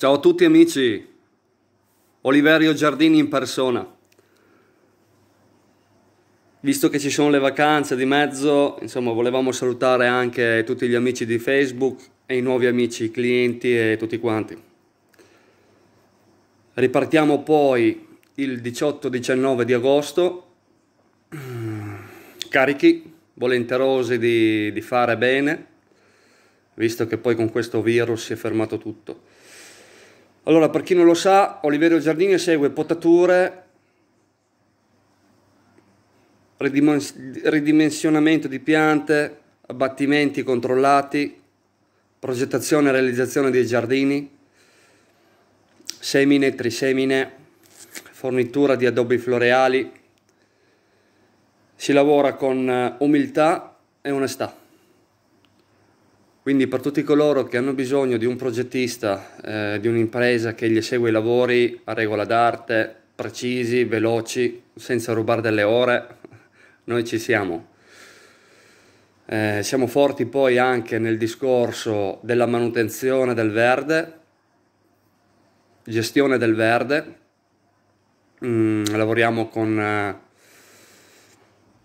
Ciao a tutti amici, Oliverio Giardini in persona. Visto che ci sono le vacanze di mezzo, insomma, volevamo salutare anche tutti gli amici di Facebook e i nuovi amici, i clienti e tutti quanti. Ripartiamo poi il 18-19 di agosto, carichi, volenterosi di, di fare bene, visto che poi con questo virus si è fermato tutto. Allora, per chi non lo sa, Oliverio Giardini segue potature, ridimensionamento di piante, abbattimenti controllati, progettazione e realizzazione dei giardini, semine, trisemine, fornitura di addobbi floreali. Si lavora con eh, umiltà e onestà. Quindi per tutti coloro che hanno bisogno di un progettista, eh, di un'impresa che gli segue i lavori a regola d'arte, precisi, veloci, senza rubare delle ore, noi ci siamo. Eh, siamo forti poi anche nel discorso della manutenzione del verde, gestione del verde, mm, lavoriamo con eh,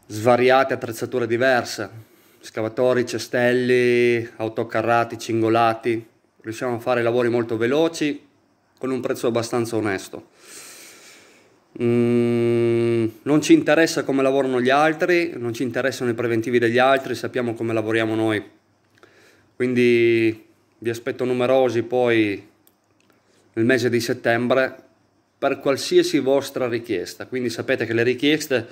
svariate attrezzature diverse, scavatori, cestelli, autocarrati, cingolati, riusciamo a fare lavori molto veloci con un prezzo abbastanza onesto. Mm, non ci interessa come lavorano gli altri, non ci interessano i preventivi degli altri, sappiamo come lavoriamo noi. Quindi vi aspetto numerosi poi nel mese di settembre per qualsiasi vostra richiesta. Quindi sapete che le richieste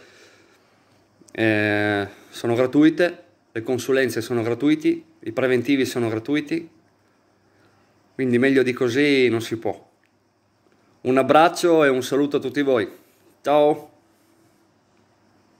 eh, sono gratuite, le consulenze sono gratuiti, i preventivi sono gratuiti, quindi meglio di così non si può. Un abbraccio e un saluto a tutti voi. Ciao!